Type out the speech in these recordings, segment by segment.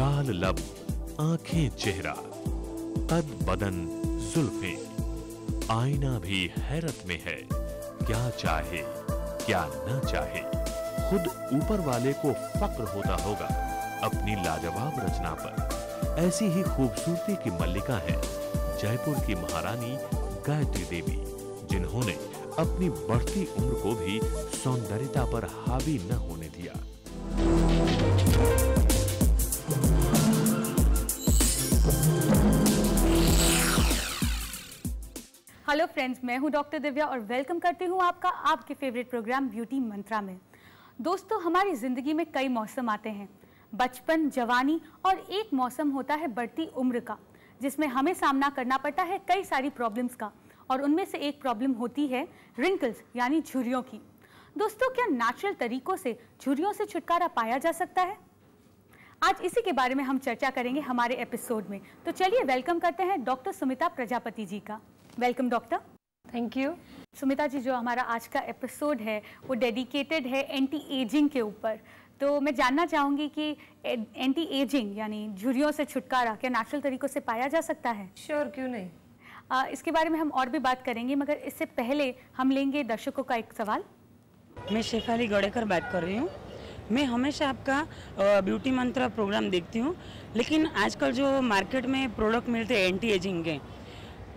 गाल लब आंखें चेहरा कद बदन जुल्फे आईना भी हैरत में है क्या चाहे क्या न चाहे खुद ऊपर वाले को फक्र होता होगा अपनी लाजवाब रचना पर ऐसी ही खूबसूरती की मल्लिका है जयपुर की महारानी गायत्री देवी जिन्होंने अपनी बढ़ती उम्र को भी सौंदर्यता पर हावी न होने दिया हेलो फ्रेंड्स मैं हूं डॉक्टर दिव्या और वेलकम करती हूं आपका आपके फेवरेट प्रोग्राम ब्यूटी मंत्रा में दोस्तों हमारी ज़िंदगी में कई मौसम आते हैं बचपन जवानी और एक मौसम होता है बढ़ती उम्र का जिसमें हमें सामना करना पड़ता है कई सारी प्रॉब्लम्स का और उनमें से एक प्रॉब्लम होती है रिंकल्स यानी झुरियों की दोस्तों क्या नेचुरल तरीकों से झुरियों से छुटकारा पाया जा सकता है आज इसी के बारे में हम चर्चा करेंगे हमारे एपिसोड में तो चलिए वेलकम करते हैं डॉक्टर सुमिता प्रजापति जी का welcome doctor thank you Sumita ji जो हमारा आज का एपिसोड है वो डेडिकेटेड है एंटी एजिंग के ऊपर तो मैं जानना चाहूँगी कि एंटी एजिंग यानी झुरियों से छुटकारा क्या नेचुरल तरीक़ों से पाया जा सकता है श्योर sure, क्यों नहीं आ, इसके बारे में हम और भी बात करेंगे मगर इससे पहले हम लेंगे दर्शकों का एक सवाल मैं शेफाली गौड़ेकर बात कर रही हूँ मैं हमेशा आपका ब्यूटी मंत्र प्रोग्राम देखती हूँ लेकिन आजकल जो मार्केट में प्रोडक्ट मिलते हैं एंटी एजिंग के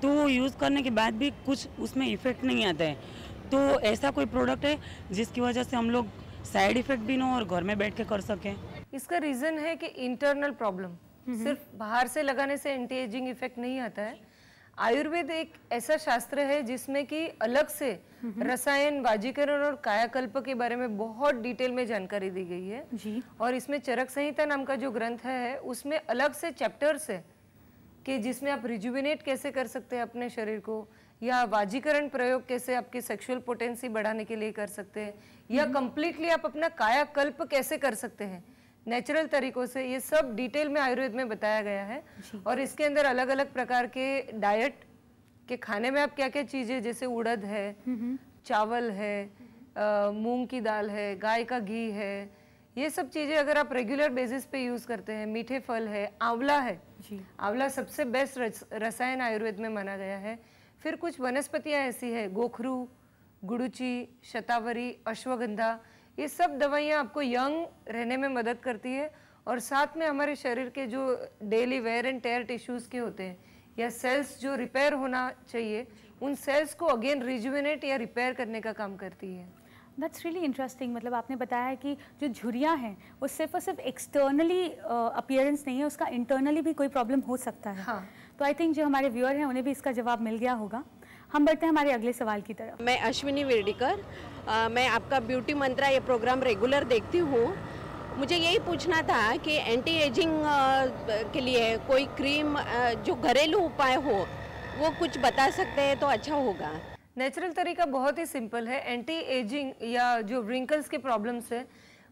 तो यूज़ करने के बाद भी कुछ उसमें इफ़ेक्ट नहीं आता है तो ऐसा कोई प्रोडक्ट है जिसकी वजह से हम लोग साइड इफ़ेक्ट भी ना हो और घर में बैठ के कर सकें इसका रीज़न है कि इंटरनल प्रॉब्लम सिर्फ बाहर से लगाने से एंटी एजिंग इफेक्ट नहीं आता है आयुर्वेद एक ऐसा शास्त्र है जिसमें कि अलग से रसायन वाजीकरण और कायाकल्प के बारे में बहुत डिटेल में जानकारी दी गई है जी। और इसमें चरक संहिता नाम का जो ग्रंथ है उसमें अलग से चैप्टर्स है कि जिसमें आप रिज्यूविनेट कैसे कर सकते हैं अपने शरीर को या वाजीकरण प्रयोग कैसे आपकी सेक्सुअल पोटेंसी बढ़ाने के लिए कर सकते हैं या कम्प्लीटली हम्म। आप अपना कायाकल्प कैसे कर सकते हैं नेचुरल तरीकों से ये सब डिटेल में आयुर्वेद में बताया गया है और इसके अंदर अलग अलग प्रकार के डाइट के खाने में आप क्या क्या चीज़ें जैसे उड़द है चावल है मूंग की दाल है गाय का घी है ये सब चीज़ें अगर आप रेगुलर बेसिस पे यूज़ करते हैं मीठे फल है आंवला है आंवला सबसे बेस्ट रसायन आयुर्वेद में माना गया है फिर कुछ वनस्पतियाँ ऐसी है गोखरू गुड़ुची शतावरी अश्वगंधा ये सब दवाइयाँ आपको यंग रहने में मदद करती है और साथ में हमारे शरीर के जो daily wear and tear tissues के होते हैं या सेल्स जो रिपेयर होना चाहिए उन सेल्स को अगेन रिजुविनेट या रिपेयर करने का काम करती है दैट्स रियली इंटरेस्टिंग मतलब आपने बताया है कि जो झुरियाँ हैं वो सिर्फ और सिर्फ एक्सटर्नली अपियरेंस uh, नहीं है उसका इंटरनली भी कोई प्रॉब्लम हो सकता है हाँ. तो आई थिंक जो हमारे व्यूअर हैं उन्हें भी इसका जवाब मिल गया होगा हम बढ़ते हैं हमारे अगले सवाल की तरफ मैं अश्विनी वेर्डिकर uh, मैं आपका ब्यूटी मंत्रा ये प्रोग्राम रेगुलर देखती हूँ मुझे यही पूछना था कि एंटी एजिंग uh, के लिए कोई क्रीम uh, जो घरेलू उपाय हो वो कुछ बता सकते हैं तो अच्छा होगा नेचुरल तरीका बहुत ही सिंपल है एंटी एजिंग या जो रिंकल्स के प्रॉब्लम्स है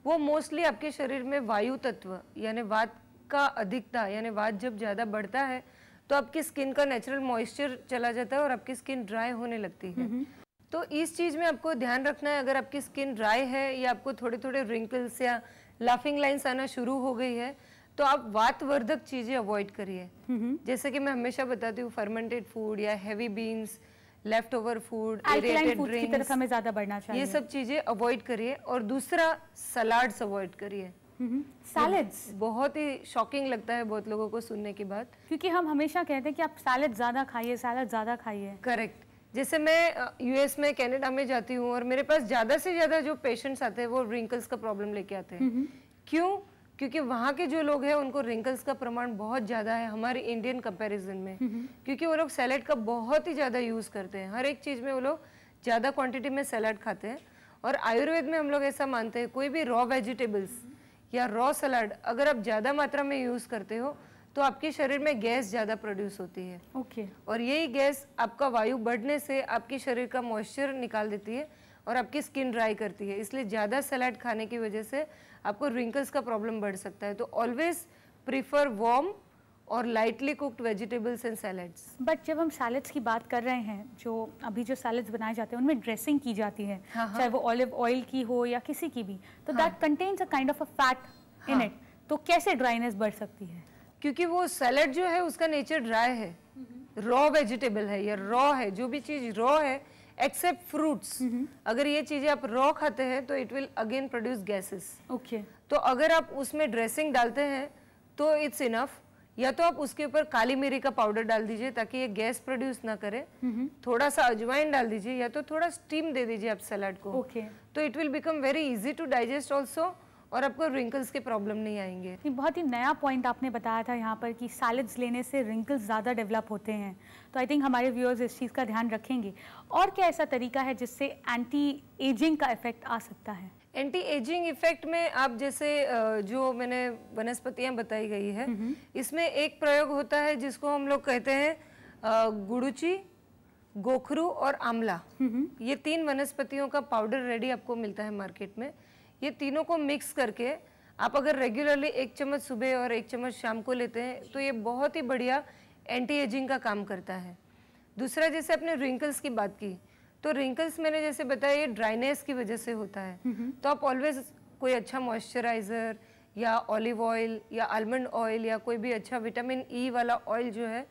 वो मोस्टली आपके शरीर में वायु तत्व यानी वात का अधिकता यानी वात जब ज़्यादा बढ़ता है तो आपकी स्किन का नेचुरल मॉइस्चर चला जाता है और आपकी स्किन ड्राई होने लगती है तो इस चीज़ में आपको ध्यान रखना है अगर आपकी स्किन ड्राई है या आपको थोड़े थोड़े रिंकल्स या लाफिंग लाइन्स आना शुरू हो गई है तो आप वातवर्धक चीज़ें अवॉइड करिए जैसे कि मैं हमेशा बताती हूँ फर्मेंटेड फूड या heavy beans left over food हमें ज्यादा बढ़ना चाहिए ये सब चीजें अवॉइड करिए और दूसरा सलाड्स अवॉइड करिए सैलेड्स हम्म, बहुत ही शॉकिंग लगता है बहुत लोगों को सुनने के बाद क्योंकि हम हमेशा कहते हैं कि आप सैलड ज़्यादा खाइए सैलड ज़्यादा खाइए करेक्ट जैसे मैं यूएस में कनाडा में जाती हूँ और मेरे पास ज़्यादा से ज़्यादा जो पेशेंट्स आते हैं वो रिंकल्स का प्रॉब्लम लेके आते हैं हम्म, हम्म। क्यों क्योंकि वहाँ के जो लोग हैं उनको रिंकल्स का प्रमाण बहुत ज़्यादा है हमारे इंडियन कंपैरिजन में हम्म, हम्म। क्योंकि वो लोग सैलड का बहुत ही ज़्यादा यूज़ करते हैं हर एक चीज़ में वो लोग ज़्यादा क्वांटिटी में सैलड खाते हैं और आयुर्वेद में हम लोग ऐसा मानते हैं कोई भी रॉ वेजिटेबल्स या रॉ सलाड अगर आप ज़्यादा मात्रा में यूज़ करते हो तो आपके शरीर में गैस ज़्यादा प्रोड्यूस होती है ओके okay. और यही गैस आपका वायु बढ़ने से आपके शरीर का मॉइस्चर निकाल देती है और आपकी स्किन ड्राई करती है इसलिए ज़्यादा सलाड खाने की वजह से आपको रिंकल्स का प्रॉब्लम बढ़ सकता है तो ऑलवेज प्रिफर वॉर्म और lightly cooked vegetables and salads but जब हम सैलड्स की बात कर रहे हैं जो अभी जो सैलड्स बनाए जाते हैं उनमें ड्रेसिंग की जाती है हाँ, हाँ। चाहे वो ऑलिव ऑयल की हो या किसी की भी तो that contains a kind of a fat in it तो कैसे ड्राइनेस बढ़ सकती है क्योंकि वो सैलड जो है उसका नेचर ड्राई है रॉ हम्म। वेजिटेबल है या रॉ है जो भी चीज़ रॉ है एक्सेप्ट फ्रूट्स mm-hmm. अगर ये चीजें आप रॉ खाते हैं तो it will again produce gases okay तो अगर आप उसमें ड्रेसिंग डालते हैं तो इट्स इनफ या तो आप उसके ऊपर काली मिरी का पाउडर डाल दीजिए ताकि ये गैस प्रोड्यूस ना करे mm-hmm. थोड़ा सा अजवाइन डाल दीजिए या तो थोड़ा स्टीम दे दीजिए आप सलाद को okay. तो it will become very easy to digest also और आपको रिंकल्स के प्रॉब्लम नहीं आएंगे बहुत ही नया पॉइंट आपने बताया था यहाँ पर कि सैलड्स लेने से रिंकल्स ज़्यादा डेवलप होते हैं तो आई थिंक हमारे व्यूअर्स इस चीज़ का ध्यान रखेंगे और क्या ऐसा तरीका है जिससे एंटी एजिंग का इफेक्ट आ सकता है एंटी एजिंग इफेक्ट में आप जैसे जो मैंने वनस्पतियाँ बताई गई है हम्म हम्म। इसमें एक प्रयोग होता है जिसको हम लोग कहते हैं गुड़ुची गोखरू और आंवला हम्म ये तीन वनस्पतियों का पाउडर रेडी आपको मिलता है मार्केट में ये तीनों को मिक्स करके आप अगर रेगुलरली एक चम्मच सुबह और एक चम्मच शाम को लेते हैं तो ये बहुत ही बढ़िया एंटी एजिंग का काम करता है दूसरा जैसे आपने रिंकल्स की बात की तो रिंकल्स मैंने जैसे बताया ये ड्राइनेस की वजह से होता है तो आप ऑलवेज कोई अच्छा मॉइस्चराइज़र या ऑलिव ऑयल या आलमंड ऑयल या कोई भी अच्छा विटामिन ई e वाला ऑयल जो है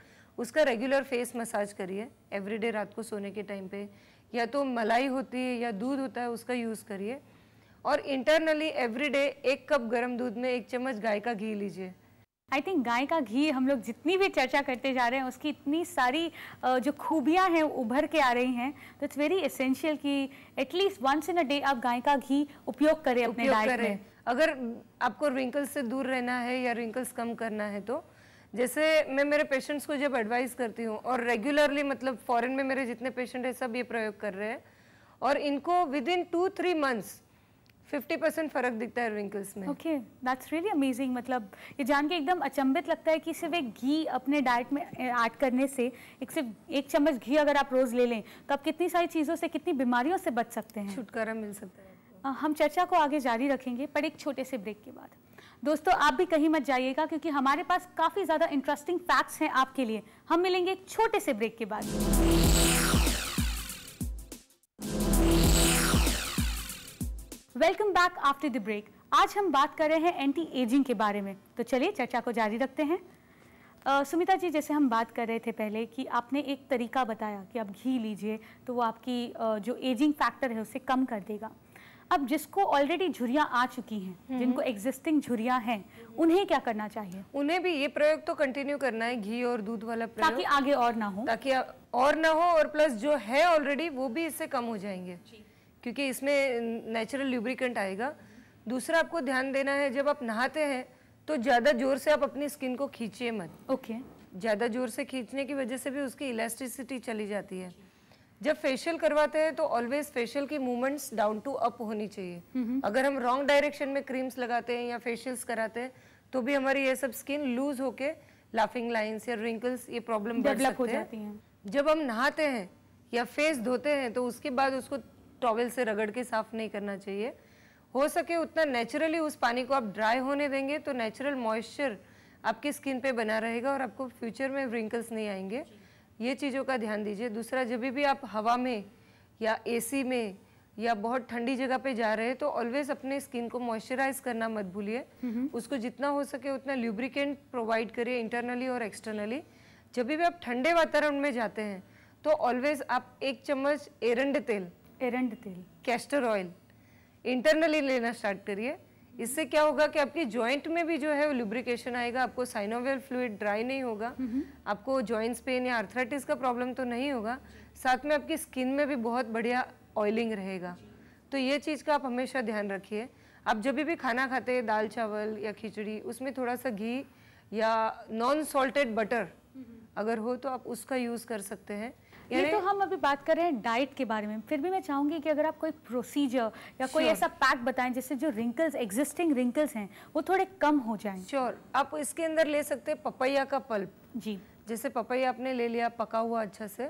उसका रेगुलर फेस मसाज करिए एवरीडे रात को सोने के टाइम पे या तो मलाई होती है या दूध होता है उसका यूज़ करिए और इंटरनली एवरी डे एक कप गर्म दूध में एक चम्मच गाय का घी लीजिए आई थिंक गाय का घी हम लोग जितनी भी चर्चा करते जा रहे हैं उसकी इतनी सारी जो खूबियाँ हैं उभर के आ रही हैं तो इट्स वेरी एसेंशियल कि at least once in a day आप गाय का घी उपयोग करें अपने डाइट में अगर आपको रिंकल्स से दूर रहना है या रिंकल्स कम करना है तो जैसे मैं मेरे पेशेंट्स को जब एडवाइस करती हूँ और रेगुलरली मतलब फॉरेन में मेरे जितने पेशेंट हैं सब ये प्रयोग कर रहे हैं और इनको within two three months fifty percent फर्क दिखता है रिंकल्स में ओके दैट्स रियली अमेजिंग मतलब ये जान के एकदम अचंभित लगता है कि सिर्फ एक घी अपने डाइट में ऐड करने से एक सिर्फ एक चम्मच घी अगर आप रोज़ ले लें तो आप कितनी सारी चीज़ों से कितनी बीमारियों से बच सकते हैं छुटकारा मिल सकता है हम चर्चा को आगे जारी रखेंगे पर एक छोटे से ब्रेक के बाद दोस्तों आप भी कहीं मत जाइएगा क्योंकि हमारे पास काफ़ी ज़्यादा इंटरेस्टिंग फैक्ट्स हैं आपके लिए हम मिलेंगे एक छोटे से ब्रेक के बाद welcome back after the break आज हम बात कर रहे हैं एंटी एजिंग के बारे में तो चलिए चर्चा को जारी रखते हैं uh, सुमिता जी जैसे हम बात कर रहे थे पहले कि आपने एक तरीका बताया कि आप घी लीजिए तो वो आपकी uh, जो एजिंग फैक्टर है उसे कम कर देगा अब जिसको ऑलरेडी झुरियाँ आ चुकी हैं हम्म। जिनको एग्जिस्टिंग झुरियाँ हैं उन्हें क्या करना चाहिए उन्हें भी ये प्रयोग तो कंटिन्यू करना है घी और दूध वाला प्रयोग ताकि आगे और ना हो ताकि और ना हो और प्लस जो है ऑलरेडी वो भी इससे कम हो जाएंगे जी क्योंकि इसमें नेचुरल ल्यूब्रिकेंट आएगा दूसरा आपको ध्यान देना है जब आप नहाते हैं तो ज़्यादा जोर से आप अपनी स्किन को खींचिए मत ओके ज़्यादा जोर से खींचने की वजह से भी उसकी इलास्टिसिटी चली जाती है जब फेशियल करवाते हैं तो ऑलवेज फेशियल की मूवमेंट्स डाउन टू अप होनी चाहिए mm-hmm. अगर हम रॉन्ग डायरेक्शन में क्रीम्स लगाते हैं या फेशियल्स कराते हैं तो भी हमारी ये सब स्किन लूज होके लाफिंग लाइंस या रिंकल्स ये प्रॉब्लम डेवलप हो जाती हैं जब हम नहाते हैं या फेस धोते हैं तो उसके बाद उसको टॉवेल से रगड़ के साफ नहीं करना चाहिए हो सके उतना नेचुरली उस पानी को आप ड्राई होने देंगे तो नेचुरल मॉइस्चर आपकी स्किन पे बना रहेगा और आपको फ्यूचर में रिंकल्स नहीं आएंगे ये चीज़ों का ध्यान दीजिए दूसरा जब भी आप हवा में या एसी में या बहुत ठंडी जगह पे जा रहे हैं तो ऑलवेज अपने स्किन को मॉइस्चराइज करना मत भूलिए उसको जितना हो सके उतना ल्यूब्रिकेंट प्रोवाइड करिए इंटरनली और एक्सटर्नली जब भी आप ठंडे वातावरण में जाते हैं तो ऑलवेज आप एक चम्मच एरंड तेल एरेंड तेल कैस्टर ऑयल इंटरनली लेना स्टार्ट करिए इससे क्या होगा कि आपकी जॉइंट में भी जो है वो लुब्रिकेशन आएगा आपको साइनोवेल फ्लूड ड्राई नहीं होगा आपको जॉइंट्स पेन या आर्थराइटिस का प्रॉब्लम तो नहीं होगा साथ में आपकी स्किन में भी बहुत बढ़िया ऑयलिंग रहेगा तो ये चीज़ का आप हमेशा ध्यान रखिए आप जब भी खाना खाते हैं दाल चावल या खिचड़ी उसमें थोड़ा सा घी या नॉन सॉल्टेड बटर अगर हो तो आप उसका यूज़ कर सकते हैं ये तो हम अभी बात कर रहे हैं डाइट के बारे में फिर भी मैं चाहूंगी कि अगर आप कोई प्रोसीजर या sure. कोई ऐसा पैक बताएं जिससे जो रिंकल्स एग्जिस्टिंग रिंकल्स हैं वो थोड़े कम हो जाएं श्योर sure. आप इसके अंदर ले सकते हैं पपैया का पल्प जी जैसे पपैया आपने ले लिया पका हुआ अच्छा से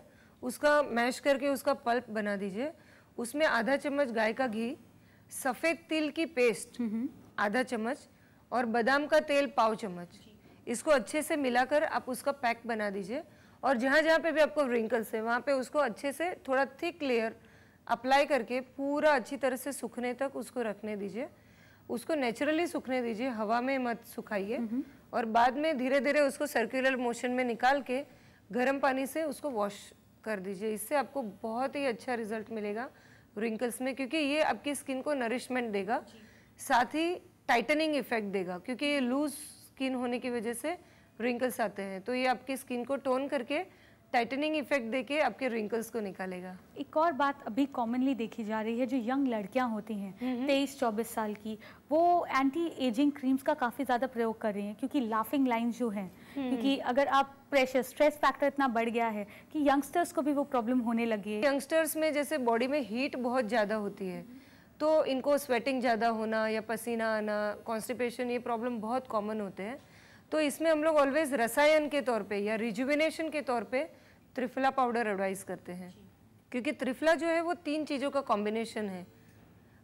उसका मैश करके उसका पल्प बना दीजिए उसमें आधा चम्मच गाय का घी सफ़ेद तिल की पेस्ट हम्म हम्म। आधा चम्मच और बादाम का तेल पाव चम्मच इसको अच्छे से मिलाकर आप उसका पैक बना दीजिए और जहाँ जहाँ पे भी आपको रिंकल्स है वहाँ पे उसको अच्छे से थोड़ा थिक लेयर अप्लाई करके पूरा अच्छी तरह से सूखने तक उसको रखने दीजिए उसको नेचुरली सूखने दीजिए हवा में मत सुखाइए और बाद में धीरे धीरे उसको सर्कुलर मोशन में निकाल के गर्म पानी से उसको वॉश कर दीजिए इससे आपको बहुत ही अच्छा रिजल्ट मिलेगा रिंकल्स में क्योंकि ये आपकी स्किन को नरिशमेंट देगा साथ ही टाइटनिंग इफेक्ट देगा क्योंकि ये लूज स्किन होने की वजह से रिंकल्स आते हैं तो ये आपकी स्किन को टोन करके टाइटनिंग इफेक्ट देके आपके रिंकल्स को निकालेगा एक और बात अभी कॉमनली देखी जा रही है जो यंग लड़कियां होती हैं तेईस चौबीस साल की वो एंटी एजिंग क्रीम्स का काफ़ी ज़्यादा प्रयोग कर रही हैं क्योंकि लाफिंग लाइन जो हैं हम्म। क्योंकि अगर आप प्रेशर स्ट्रेस फैक्टर इतना बढ़ गया है कि यंगस्टर्स को भी वो प्रॉब्लम होने लगी है यंगस्टर्स में जैसे बॉडी में हीट बहुत ज़्यादा होती है तो इनको स्वेटिंग ज़्यादा होना या पसीना आना कॉन्स्टिपेशन ये प्रॉब्लम बहुत कॉमन होते हैं तो इसमें हम लोग ऑलवेज रसायन के तौर पे या रिजुविनेशन के तौर पे त्रिफला पाउडर एडवाइस करते हैं क्योंकि त्रिफला जो है वो तीन चीज़ों का कॉम्बिनेशन है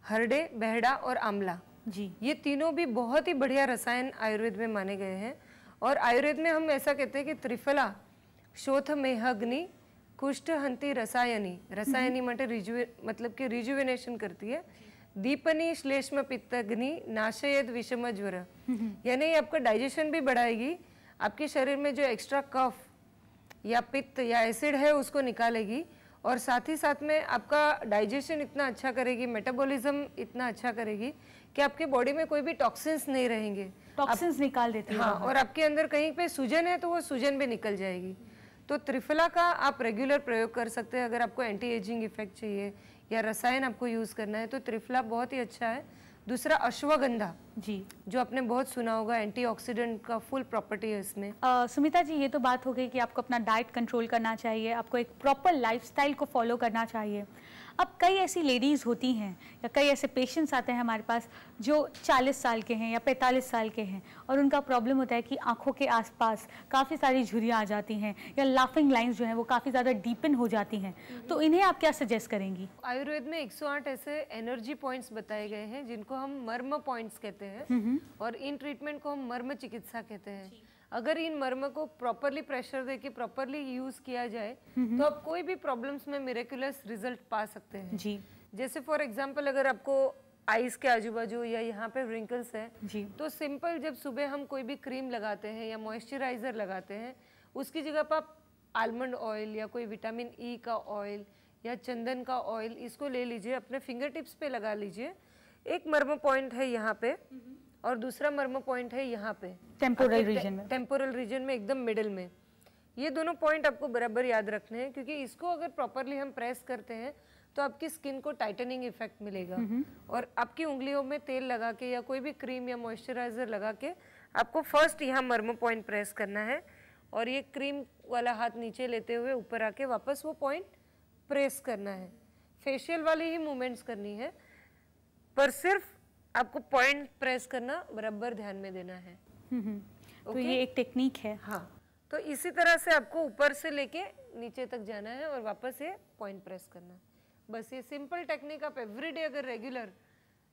हरडे बहड़ा और आंवला जी ये तीनों भी बहुत ही बढ़िया रसायन आयुर्वेद में माने गए हैं और आयुर्वेद में हम ऐसा कहते हैं कि त्रिफला शोथ मेहग्नि कुष्ठ हंती रसायनी रसायनी मटे हम्म। रिजु मतलब कि रिजुविनेशन करती है दीपनी श्लेष्म पित्तग्नि नाशयद विषम ज्वर यानी आपका डाइजेशन भी बढ़ाएगी आपके शरीर में जो एक्स्ट्रा कफ या पित्त या एसिड है उसको निकालेगी और साथ ही साथ में आपका डाइजेशन इतना अच्छा करेगी मेटाबॉलिज्म इतना अच्छा करेगी कि आपके बॉडी में कोई भी टॉक्सिन्स नहीं रहेंगे टॉक्सिन्स निकाल देते हैं हाँ और आपके अंदर कहीं पे सूजन है तो वो सूजन भी निकल जाएगी तो त्रिफला का आप रेगुलर प्रयोग कर सकते हैं अगर आपको एंटी एजिंग इफेक्ट चाहिए या रसायन आपको यूज़ करना है तो त्रिफला बहुत ही अच्छा है दूसरा अश्वगंधा जी जो आपने बहुत सुना होगा एंटीऑक्सीडेंट का फुल प्रॉपर्टी है इसमें आ, सुमिता जी ये तो बात हो गई कि आपको अपना डाइट कंट्रोल करना चाहिए आपको एक प्रॉपर लाइफस्टाइल को फॉलो करना चाहिए अब कई ऐसी लेडीज़ होती हैं या कई ऐसे पेशेंट्स आते हैं हमारे पास जो 40 साल के हैं या 45 साल के हैं और उनका प्रॉब्लम होता है कि आँखों के आसपास काफ़ी सारी झुरियाँ आ जाती हैं या लाफिंग लाइन्स जो हैं वो काफ़ी ज़्यादा डीपन हो जाती हैं हम्म। तो इन्हें आप क्या सजेस्ट करेंगी आयुर्वेद में एक ऐसे एनर्जी पॉइंट्स बताए गए हैं जिनको हम मर्म पॉइंट्स कहते हैं हम्म। और इन ट्रीटमेंट को हम मर्म चिकित्सा कहते हैं अगर इन मर्म को प्रॉपरली प्रेशर दे के प्रॉपरली यूज किया जाए तो आप कोई भी प्रॉब्लम्स में मेरेकुलस रिजल्ट पा सकते हैं जी जैसे फॉर एग्जाम्पल अगर आपको आइस के आजू बाजू या यहाँ पे रिंकल्स है जी तो सिंपल जब सुबह हम कोई भी क्रीम लगाते हैं या मॉइस्चराइजर लगाते हैं उसकी जगह पर आप आलमंड ऑयल या कोई विटामिन ई e का ऑयल या चंदन का ऑयल इसको ले लीजिए अपने फिंगर टिप्स पे लगा लीजिए एक मर्म पॉइंट है यहाँ पे और दूसरा मर्मा पॉइंट है यहाँ पे टेम्पोरल रीजन में टेम्पोरल रीजन में एकदम मिडल में ये दोनों पॉइंट आपको बराबर याद रखने हैं क्योंकि इसको अगर प्रॉपरली हम प्रेस करते हैं तो आपकी स्किन को टाइटनिंग इफेक्ट मिलेगा और आपकी उंगलियों में तेल लगा के या कोई भी क्रीम या मॉइस्चराइजर लगा के आपको फर्स्ट यहाँ मर्म पॉइंट प्रेस करना है और ये क्रीम वाला हाथ नीचे लेते हुए ऊपर आके वापस वो पॉइंट प्रेस करना है फेशियल वाली ही मूवमेंट्स करनी है पर सिर्फ आपको पॉइंट प्रेस करना बराबर ध्यान में देना है हम्म, हम्म। तो okay? ये एक टेक्निक है हाँ तो इसी तरह से आपको ऊपर से लेके नीचे तक जाना है और वापस ये पॉइंट प्रेस करना बस ये सिंपल टेक्निक आप एवरीडे अगर रेगुलर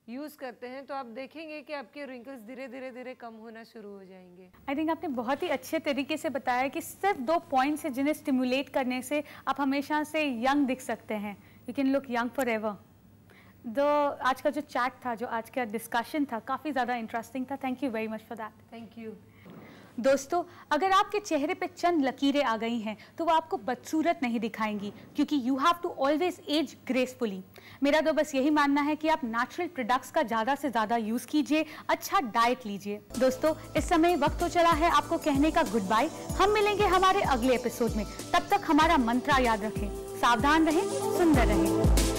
यूज़ करते हैं तो आप देखेंगे कि आपके रिंकल्स धीरे धीरे धीरे कम होना शुरू हो जाएंगे आई थिंक आपने बहुत ही अच्छे तरीके से बताया कि सिर्फ दो पॉइंट से जिन्हें स्टिमुलेट करने से आप हमेशा से यंग दिख सकते हैं you can look young forever दो आज का जो चैट था जो आज का डिस्कशन था काफ़ी ज़्यादा इंटरेस्टिंग था thank you very much for that thank you दोस्तों अगर आपके चेहरे पे चंद लकीरें आ गई हैं तो वो आपको बदसूरत नहीं दिखाएंगी क्योंकि you have to always age gracefully मेरा तो बस यही मानना है कि आप नेचुरल प्रोडक्ट्स का ज़्यादा से ज़्यादा यूज़ कीजिए अच्छा डाइट लीजिए दोस्तों इस समय वक्त तो चला है आपको कहने का गुड बाय हम मिलेंगे हमारे अगले एपिसोड में तब तक हमारा मंत्रा याद रखें सावधान रहें सुंदर रहें